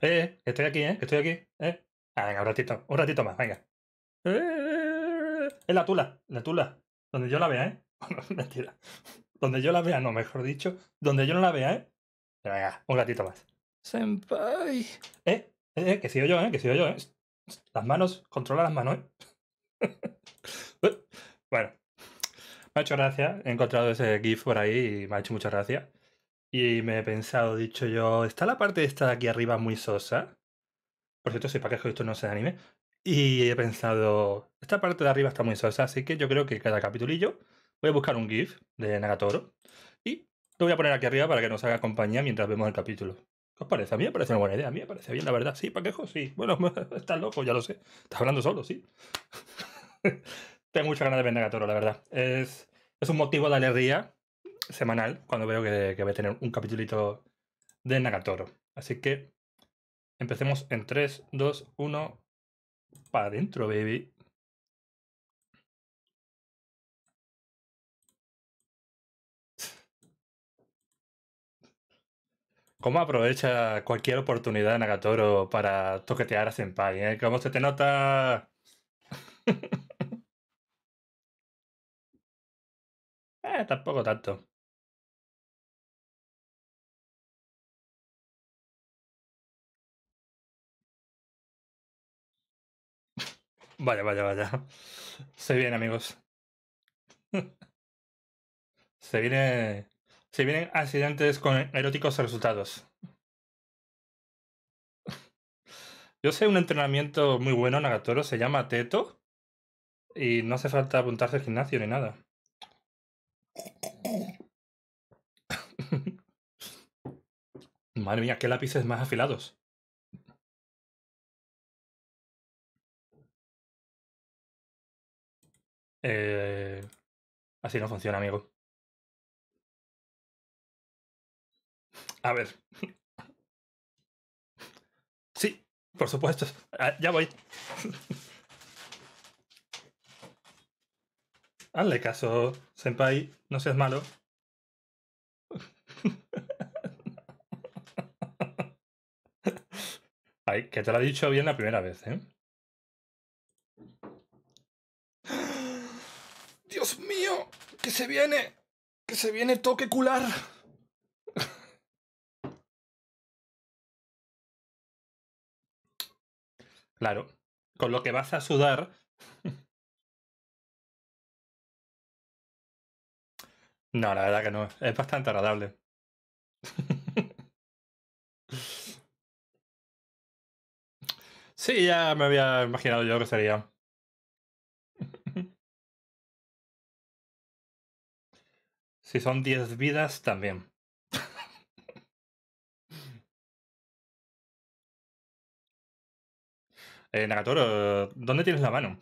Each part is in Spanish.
eh, eh estoy aquí, eh, estoy aquí, eh. Ah, venga, un ratito, un ratito más, venga. Eh, eh, es la tula, la tula. Donde yo la vea, eh. mentira. Donde yo la vea, no, mejor dicho, donde yo no la vea, eh. venga, un ratito más. Senpai. Eh, eh, eh que sigo yo, eh, que sigo yo, eh. Las manos, controla las manos, eh. bueno, me ha hecho gracia. He encontrado ese GIF por ahí y me ha hecho mucha gracia. Y me he pensado, dicho yo, está la parte esta de aquí arriba muy sosa. Por cierto, si paquejo esto no se anime. Y he pensado, esta parte de arriba está muy sosa, así que yo creo que cada capitulillo voy a buscar un GIF de Nagatoro y lo voy a poner aquí arriba para que nos haga compañía mientras vemos el capítulo. os parece? A mí me parece una buena idea, a mí me parece bien, la verdad. Sí, Paquejo, sí. Bueno, estás loco, ya lo sé. Estás hablando solo, sí. Tengo mucha ganas de ver Nagatoro, la verdad. Es, es un motivo de alegría semanal cuando veo que, voy a tener un capitulito de Nagatoro. Así que empecemos en 3, 2, 1. Para adentro, baby. ¿Cómo aprovecha cualquier oportunidad Nagatoro para toquetear a Senpai? Eh? ¿Cómo se te nota? eh, tampoco tanto. Vaya, vaya, vaya. Se viene, amigos. Se viene. Se vienen accidentes con eróticos resultados. Yo sé un entrenamiento muy bueno, Nagatoro, se llama Teto. Y no hace falta apuntarse al gimnasio ni nada. Madre mía, qué lápices más afilados. Eh, así no funciona, amigo. A ver. Sí, por supuesto. Ah, ya voy. Hazle caso, Senpai. No seas malo. Ay, que te lo ha dicho bien la primera vez, ¿eh? que se viene, que se viene toque cular. Claro, con lo que vas a sudar. No, la verdad que no, es bastante agradable. Sí, ya me había imaginado yo que sería. Si son diez vidas, también. eh, Nagatoro, ¿dónde tienes la mano?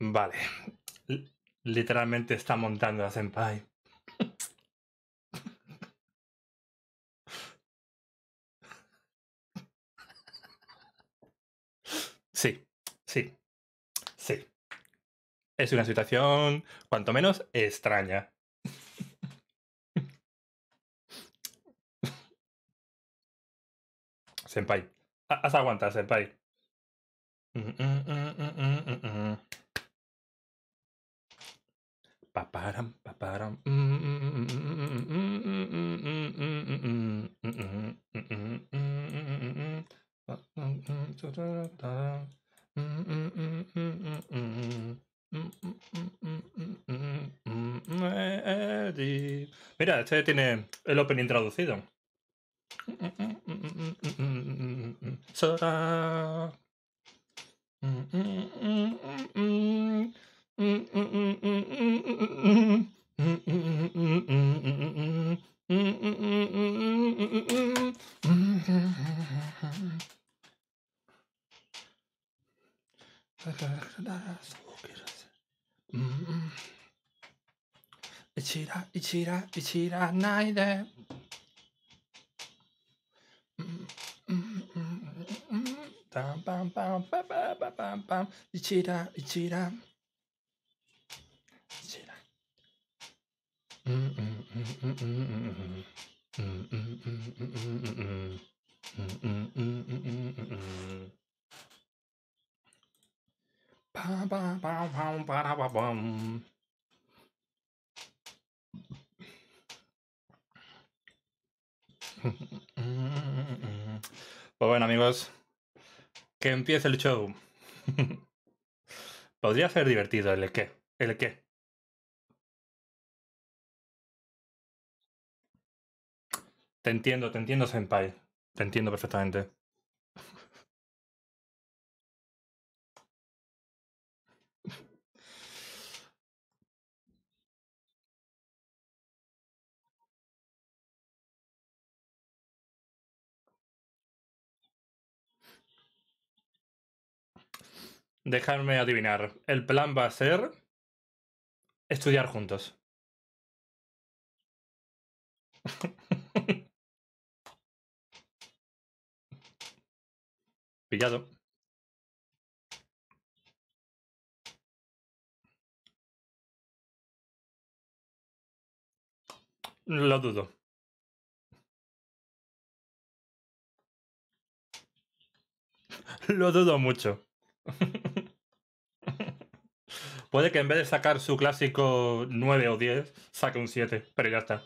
Vale. literalmente está montando a Senpai. Sí, sí. Es una situación, cuanto menos, extraña. senpai. Has aguantado, Senpai. Paparam, paparam. Mira, este tiene el opening introducido. うん、うん。いちら、いちら、いちらないで。うんうんうんうんパンパンパンパンパンパンパンパン一覧一覧一覧うんうんうんうんうんうんうんうんうん Pues bueno, amigos, que empiece el show. Podría ser divertido el qué, el qué. Te entiendo, te entiendo, Senpai. Te entiendo perfectamente. Dejadme adivinar. El plan va a ser estudiar juntos. Pillado. Lo dudo. Lo dudo mucho. Puede que en vez de sacar su clásico 9 o 10, saque un 7, pero ya está.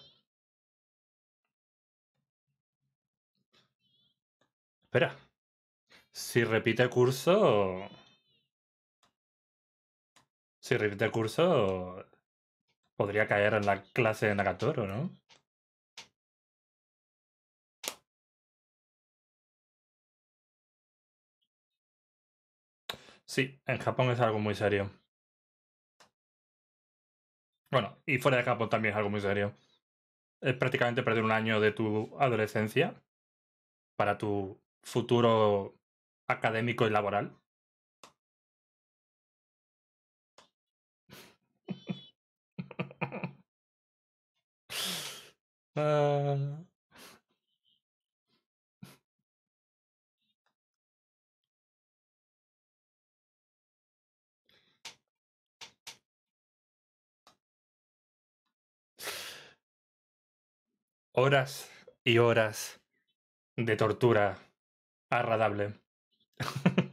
Espera. Si repite el curso... Si repite el curso... Podría caer en la clase de Nagatoro, ¿no? Sí, en Japón es algo muy serio. Bueno, y fuera de campo también es algo muy serio. Es prácticamente perder un año de tu adolescencia para tu futuro académico y laboral. Ah. horas y horas de tortura agradable.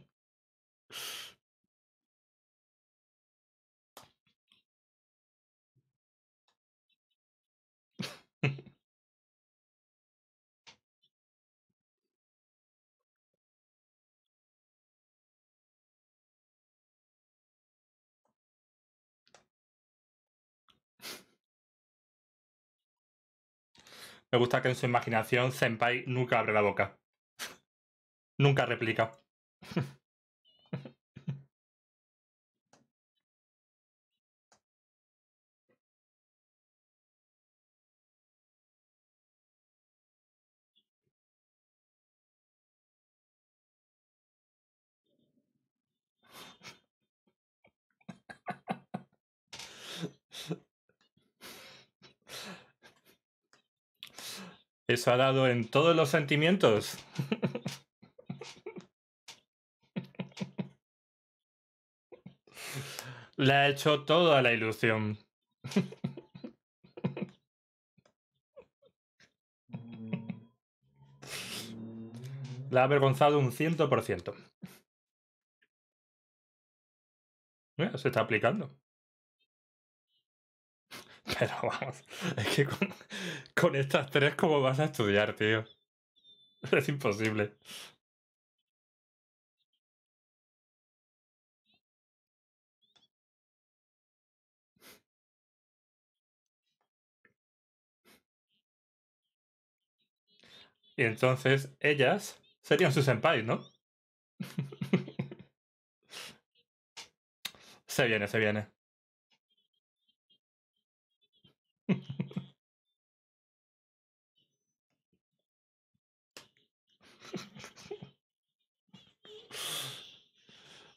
Me gusta que en su imaginación Senpai nunca abre la boca. nunca replica. Eso ha dado en todos los sentimientos. Le ha hecho toda la ilusión. La ha avergonzado un ciento por ciento se está aplicando. Pero vamos, es que con, estas tres, ¿cómo vas a estudiar, tío? Es imposible. Y entonces ellas serían sus senpais, ¿no? se viene, se viene.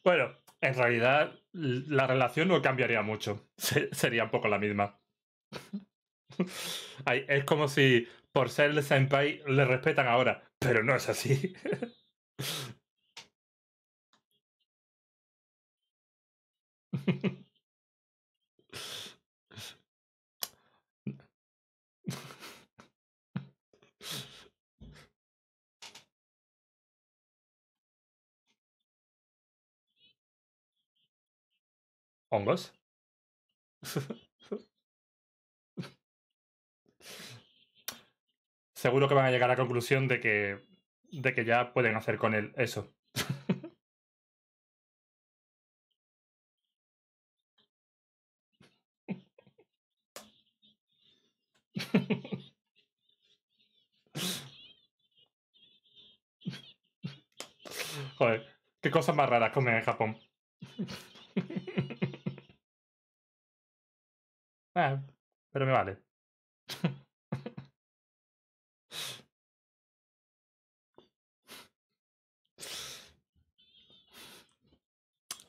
Bueno, en realidad la relación no cambiaría mucho. sería un poco la misma. es como si por ser el senpai le respetan ahora, pero no es así. Seguro que van a llegar a la conclusión de que, de que ya pueden hacer con él eso. Joder, qué cosas más raras comen en Japón. Eh, pero me vale.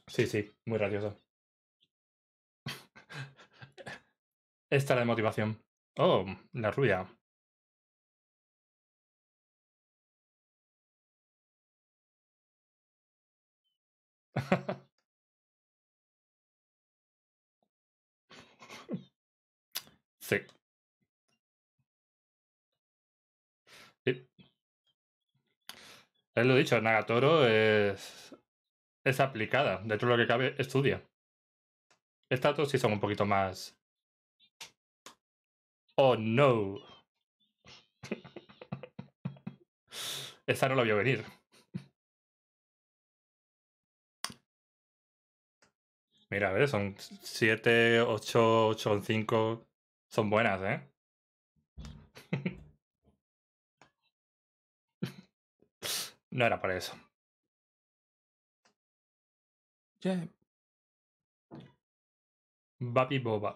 Sí, sí, muy radioso. Esta la de motivación. Oh, la rubia. Sí. Es lo dicho, Nagatoro es, es aplicada. Dentro de lo que cabe, estudia. Estas dos sí son un poquito más. Oh no. Esta no la vio venir. Mira, a ver, son 7, 8, 8, 5. Son buenas, ¿eh? no era para eso. Yeah. Babi Boba.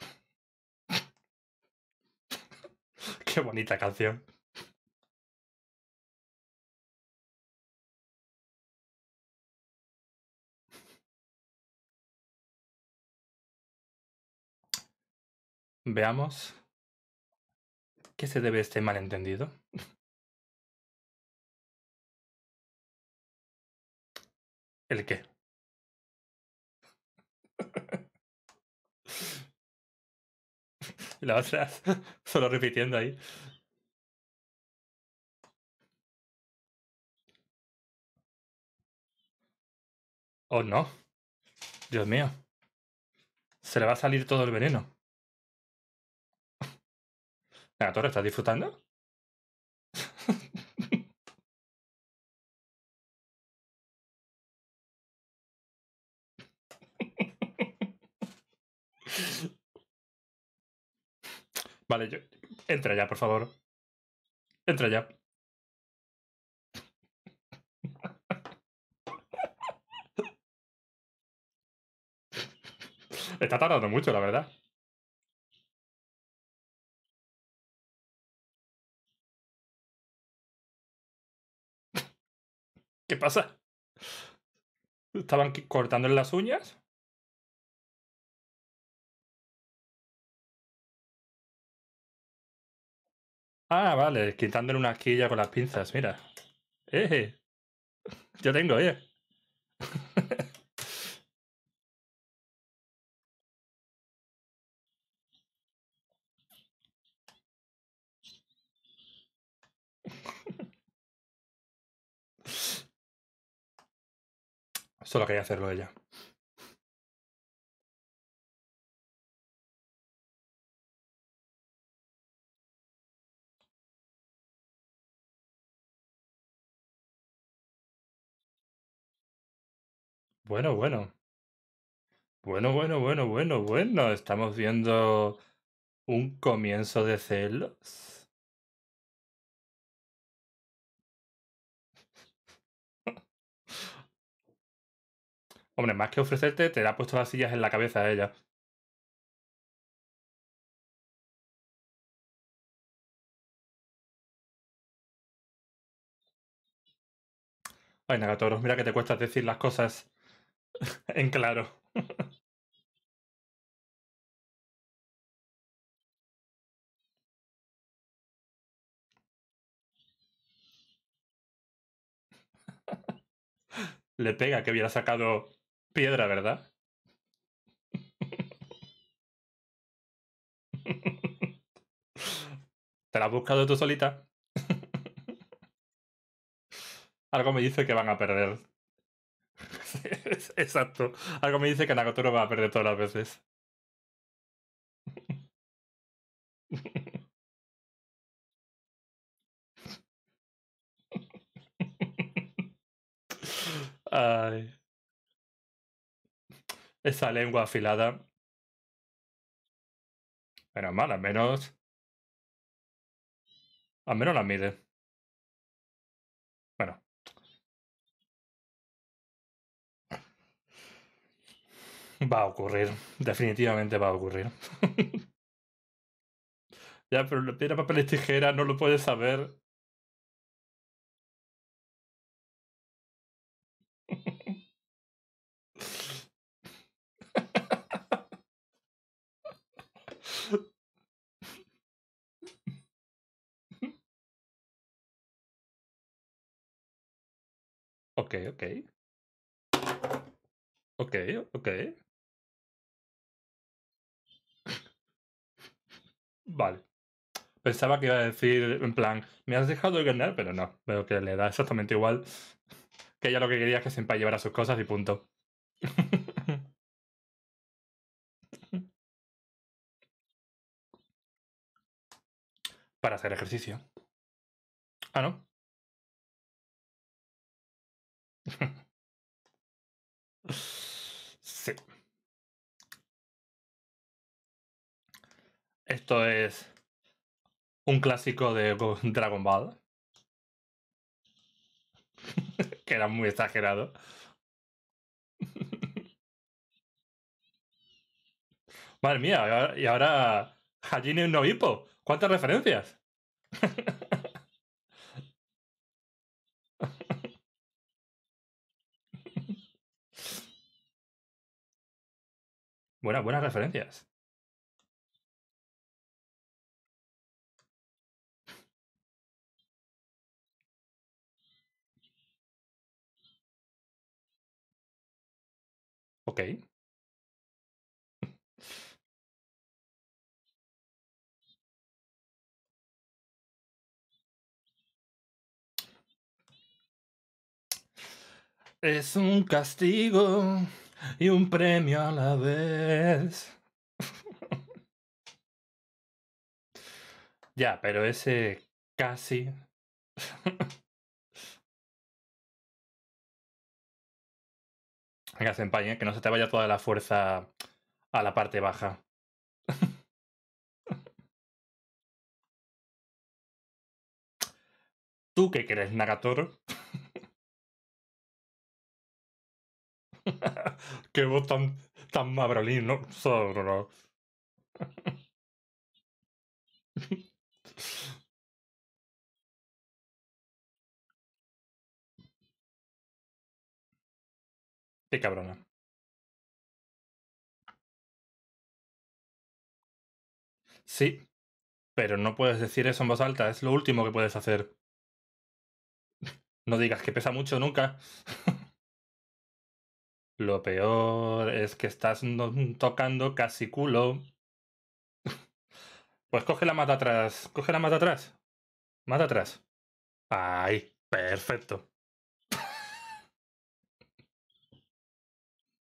Qué bonita canción. Veamos. ¿Qué se debe este malentendido? ¿El qué? la otra, solo repitiendo ahí. Oh no. Dios mío. Se le va a salir todo el veneno. La ¿estás disfrutando? Vale, yo... entra ya, por favor. Entra ya. Está tardando mucho, la verdad. ¿Qué pasa? Estaban cortándole las uñas. Ah, vale, quitándole una quilla con las pinzas, mira. Eh, yo tengo, eh. Solo quería hacerlo ella. Bueno, bueno. Bueno, bueno, bueno, bueno, bueno. Estamos viendo un comienzo de celos. Hombre, más que ofrecerte, te ha puesto las sillas en la cabeza a ella. Ay, Negatoros, mira que te cuesta decir las cosas en claro. Le pega que hubiera sacado Piedra, ¿verdad? ¿Te la has buscado tú solita? Algo me dice que van a perder. Exacto. Algo me dice que Nagatoro va a perder todas las veces. Ay. Esa lengua afilada. Menos mal, al menos. Al menos la mide. Bueno. Va a ocurrir. Definitivamente va a ocurrir. ya, pero la piedra, papel y tijera no lo puedes saber Ok, ok. Ok, ok. Vale. Pensaba que iba a decir, en plan, me has dejado de ganar, pero no. Veo que le da exactamente igual. Que ella lo que quería es que siempre llevara sus cosas y punto. Para hacer ejercicio. Ah, ¿no? sí. Esto es un clásico de Dragon Ball. que era muy exagerado. Madre mía, y ahora Hajime no Ovipo. ¿Cuántas referencias? Buenas, buenas referencias. okay Es un castigo. y un premio a la vez. ya, pero ese casi... Venga, se que no se te vaya toda la fuerza a la parte baja. ¿Tú qué crees, Nagator? Qué voz tan, tan ¿no? Qué cabrona. Sí, pero no puedes decir eso en voz alta, es lo último que puedes hacer. No digas que pesa mucho nunca. Lo peor es que estás tocando casi culo. Pues coge la mata atrás. Coge la mata atrás. Mata atrás. Ahí. Perfecto.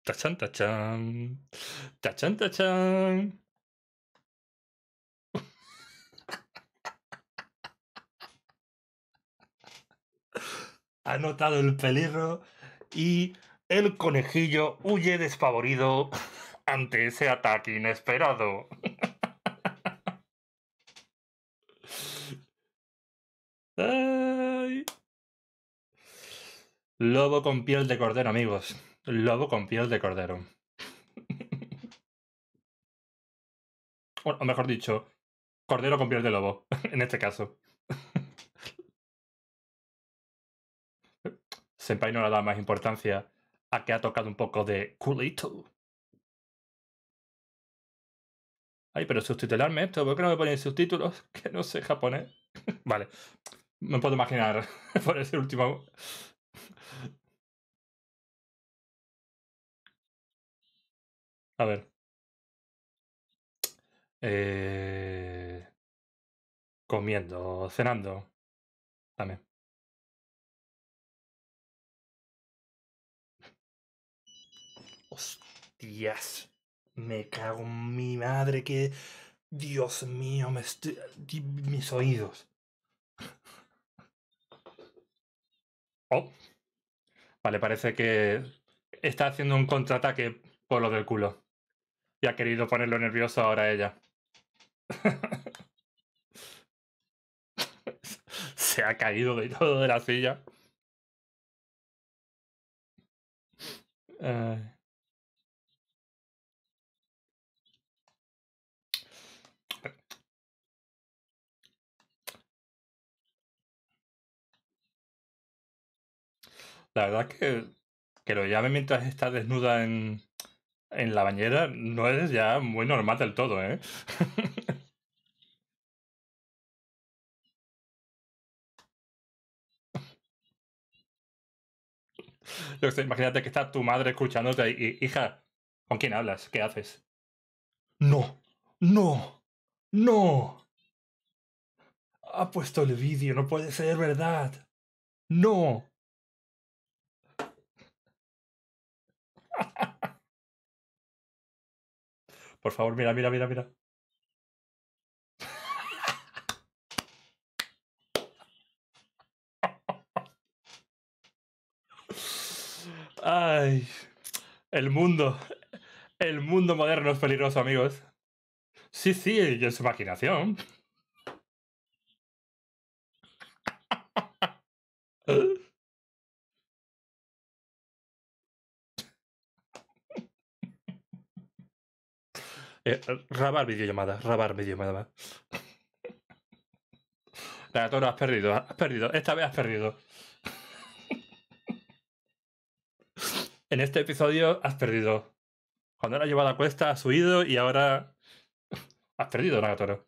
Tachan, tachan. Tachan, tachan. ha notado el peligro y el conejillo huye desfavorido ante ese ataque inesperado. Lobo con piel de cordero, amigos. Lobo con piel de cordero. o mejor dicho, cordero con piel de lobo, en este caso. Senpai no le da más importancia a que ha tocado un poco de culito. Ay, pero subtitularme esto, ¿por qué no me ponen subtítulos? Que no sé japonés. vale, me puedo imaginar por ese último. A ver. Eh, comiendo, cenando. Dame. Hostias. Me cago en mi madre que... Dios mío, me mis oídos. Oh. Vale, parece que está haciendo un contraataque por lo del culo. Y ha querido ponerlo nervioso ahora ella. Se ha caído de todo de la silla. Eh... La verdad que, que lo llame mientras está desnuda en, en la bañera no es ya muy normal del todo, ¿eh? Yo imagínate que está tu madre escuchándote y, hija, ¿con quién hablas? ¿Qué haces? No, no, no. Ha puesto el vídeo, no puede ser verdad. No. Por favor, mira, mira, mira, mira. Ay, el mundo. El mundo moderno es peligroso, amigos. Sí, sí, y en su imaginación. Eh, eh, rabar videollamada, rabar videollamada. Nagatoro has perdido, has perdido. Esta vez has perdido. en este episodio has perdido. Cuando era llevada a cuesta has huido y ahora has perdido, Nagatoro.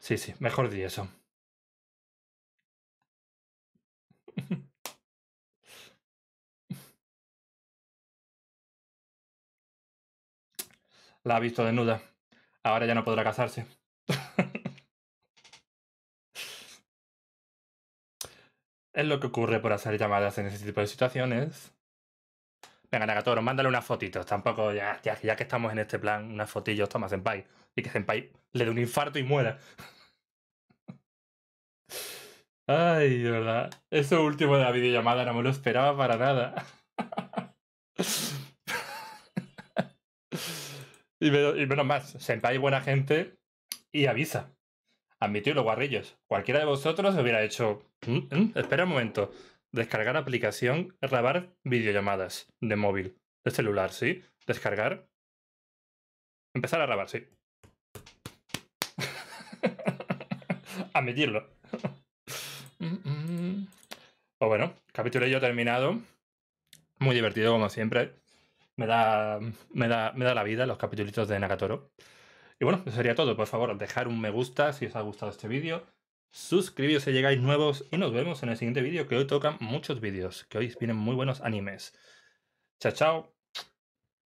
Sí, sí, mejor di eso. La ha visto desnuda. Ahora ya no podrá casarse. es lo que ocurre por hacer llamadas en ese tipo de situaciones. Venga, Nagatoro, mándale unas fotitos. Tampoco, ya, ya, que estamos en este plan, unas fotillos, toma Senpai. Y que Senpai le dé un infarto y muera. Ay, verdad. Eso último de la videollamada no me lo esperaba para nada. Y, menos más, sepáis buena gente y avisa. Admitir los guarrillos. Cualquiera de vosotros hubiera hecho. Mm, mm, espera un momento. Descargar aplicación, grabar videollamadas de móvil, de celular, ¿sí? Descargar. Empezar a grabar, sí. Admitirlo. o mm, pues bueno, capítulo yo terminado. Muy divertido como siempre me da, me da, me da la vida los capítulos de Nagatoro. Y bueno, eso sería todo. Por favor, dejar un me gusta si os ha gustado este vídeo. suscribíos si llegáis nuevos y nos vemos en el siguiente vídeo que hoy tocan muchos vídeos, que hoy vienen muy buenos animes. Chao, chao.